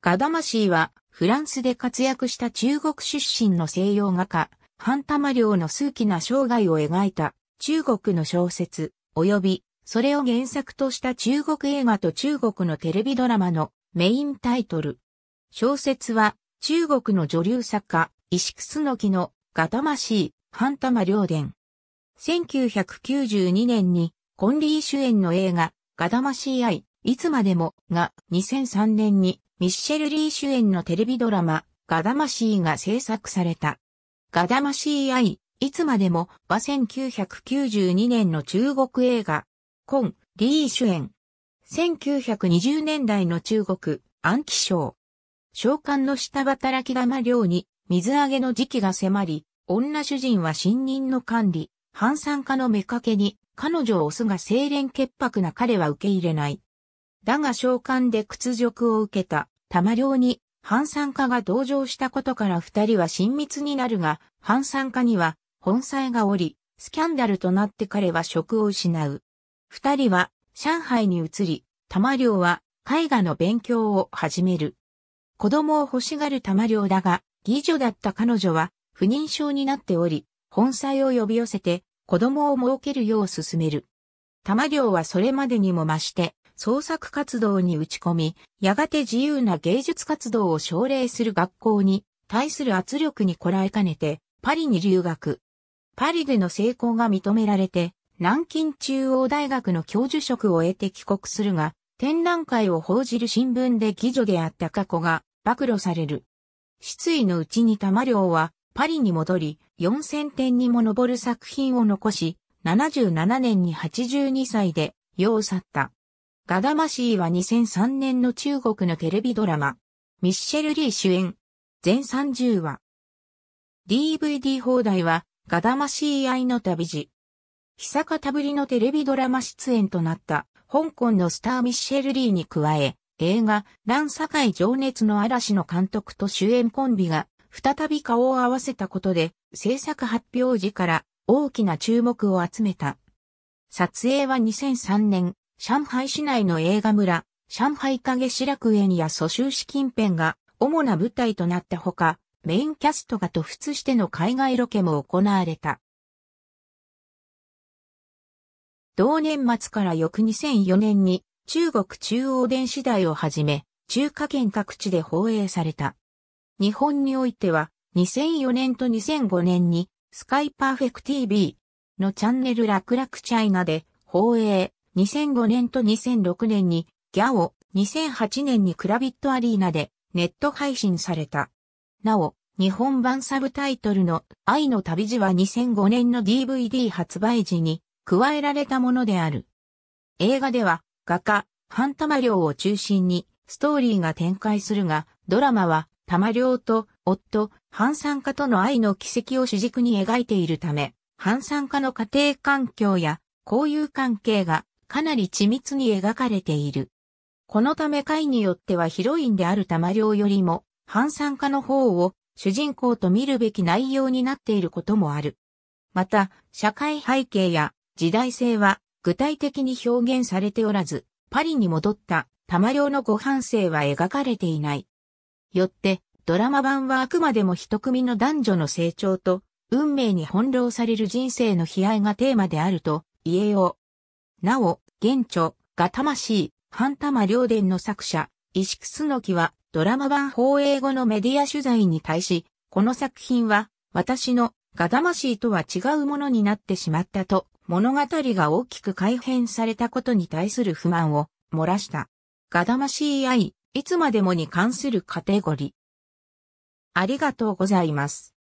ガダマシーは、フランスで活躍した中国出身の西洋画家、ハンタマリョウの数奇な生涯を描いた中国の小説、及び、それを原作とした中国映画と中国のテレビドラマのメインタイトル。小説は、中国の女流作家、石楠の木の、ガダマシー、ハンタマリョウ伝。1992年に、コンリー主演の映画、ガダマシー愛、いつまでも、が、2003年に、ミッシェル・リー主演のテレビドラマ、ガダマシーが制作された。ガダマシー愛、いつまでもは1992年の中国映画、コン・リー主演。1920年代の中国、暗記賞。召喚の下働き玉寮に水揚げの時期が迫り、女主人は新任の管理、反産家の目かけに、彼女を押すが清廉潔白な彼は受け入れない。だが召喚で屈辱を受けた、玉領に、反参加が同情したことから二人は親密になるが、反参加には、本妻がおり、スキャンダルとなって彼は職を失う。二人は、上海に移り、玉領は、絵画の勉強を始める。子供を欲しがる玉領だが、義女だった彼女は、不妊症になっており、本妻を呼び寄せて、子供を設けるよう勧める。玉領はそれまでにも増して、創作活動に打ち込み、やがて自由な芸術活動を奨励する学校に対する圧力にこらえかねて、パリに留学。パリでの成功が認められて、南京中央大学の教授職を得て帰国するが、展覧会を報じる新聞で義女であった過去が暴露される。失意のうちに玉良はパリに戻り、4000点にも上る作品を残し、77年に82歳で世を去った。ガダマシーは2003年の中国のテレビドラマ、ミッシェル・リー主演、全30話。DVD 放題は、ガダマシー愛の旅路。久方ぶりのテレビドラマ出演となった香港のスターミッシェル・リーに加え、映画、乱世界情熱の嵐の監督と主演コンビが、再び顔を合わせたことで、制作発表時から大きな注目を集めた。撮影は2003年上海市内の映画村、上海影白楽園や蘇州市近辺が主な舞台となったほか、メインキャストが突出しての海外ロケも行われた。同年末から翌2004年に中国中央電子台をはじめ、中華圏各地で放映された。日本においては2004年と2005年にスカイパーフェク TV のチャンネル楽々チャイナで放映、2005年と2006年に、ギャオ、2008年にクラビットアリーナでネット配信された。なお、日本版サブタイトルの愛の旅路は2005年の DVD 発売時に加えられたものである。映画では画家、ハンタマリョウを中心にストーリーが展開するが、ドラマはタマリョウと夫、ハンサンカとの愛の軌跡を主軸に描いているため、ハンサンカの家庭環境や交友関係がかなり緻密に描かれている。このため回によってはヒロインである玉良よりも、反参加の方を主人公と見るべき内容になっていることもある。また、社会背景や時代性は具体的に表現されておらず、パリに戻った玉良のご反省は描かれていない。よって、ドラマ版はあくまでも一組の男女の成長と、運命に翻弄される人生の悲哀がテーマであると、言えよう。なお、現著、が魂、半玉両伝の作者、石楠木は、ドラマ版放映後のメディア取材に対し、この作品は、私の、が魂とは違うものになってしまったと、物語が大きく改変されたことに対する不満を漏らした。が魂愛、いつまでもに関するカテゴリー。ありがとうございます。